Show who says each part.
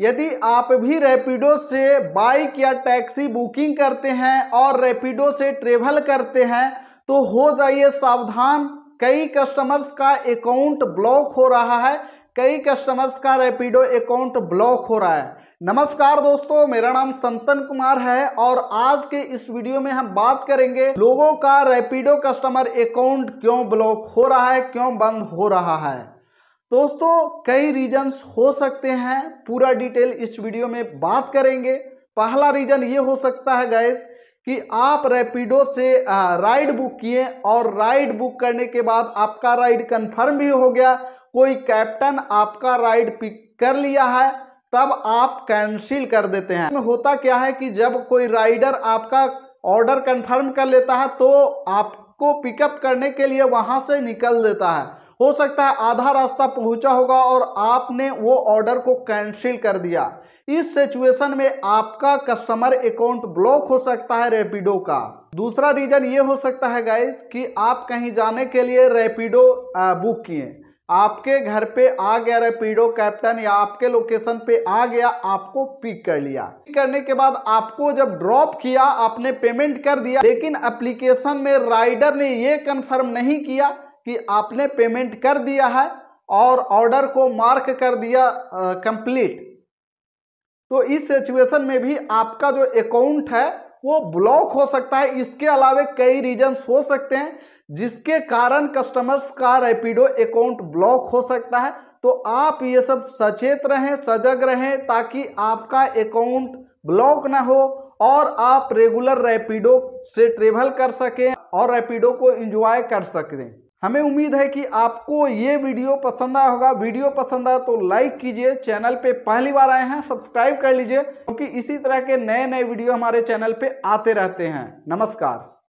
Speaker 1: यदि आप भी रैपिडो से बाइक या टैक्सी बुकिंग करते हैं और रैपिडो से ट्रेवल करते हैं तो हो जाइए सावधान कई कस्टमर्स का अकाउंट ब्लॉक हो रहा है कई कस्टमर्स का रैपिडो अकाउंट ब्लॉक हो रहा है नमस्कार दोस्तों मेरा नाम संतन कुमार है और आज के इस वीडियो में हम बात करेंगे लोगों का रैपिडो कस्टमर अकाउंट क्यों ब्लॉक हो रहा है क्यों बंद हो रहा है दोस्तों कई रीजंस हो सकते हैं पूरा डिटेल इस वीडियो में बात करेंगे पहला रीजन ये हो सकता है गैस कि आप रैपिडो से राइड बुक किए और राइड बुक करने के बाद आपका राइड कंफर्म भी हो गया कोई कैप्टन आपका राइड पिक कर लिया है तब आप कैंसिल कर देते हैं होता क्या है कि जब कोई राइडर आपका ऑर्डर कंफर्म कर लेता है तो आपको पिकअप करने के लिए वहां से निकल देता है हो सकता है आधा रास्ता पहुंचा होगा और आपने वो ऑर्डर को कैंसिल कर दिया इस सिचुएशन में आपका कस्टमर अकाउंट ब्लॉक हो सकता है रेपिडो का दूसरा रीजन ये हो सकता है गाइज कि आप कहीं जाने के लिए रेपिडो बुक किए आपके घर पे आ गया रेपिडो कैप्टन या आपके लोकेशन पे आ गया आपको पिक कर लिया पिक करने के बाद आपको जब ड्रॉप किया आपने पेमेंट कर दिया लेकिन एप्लीकेशन में राइडर ने यह कंफर्म नहीं किया कि आपने पेमेंट कर दिया है और ऑर्डर को मार्क कर दिया कंप्लीट तो इस सिचुएशन में भी आपका जो अकाउंट है वो ब्लॉक हो सकता है इसके अलावा कई रीजन्स हो सकते हैं जिसके कारण कस्टमर्स का रैपिडो अकाउंट ब्लॉक हो सकता है तो आप ये सब सचेत रहें सजग रहें ताकि आपका अकाउंट ब्लॉक ना हो और आप रेगुलर रैपिडो से ट्रेवल कर सकें और रैपिडो को एंजॉय कर सकें हमें उम्मीद है कि आपको ये वीडियो पसंद आया होगा वीडियो पसंद आया तो लाइक कीजिए चैनल पे पहली बार आए हैं सब्सक्राइब कर लीजिए क्योंकि तो इसी तरह के नए नए वीडियो हमारे चैनल पे आते रहते हैं नमस्कार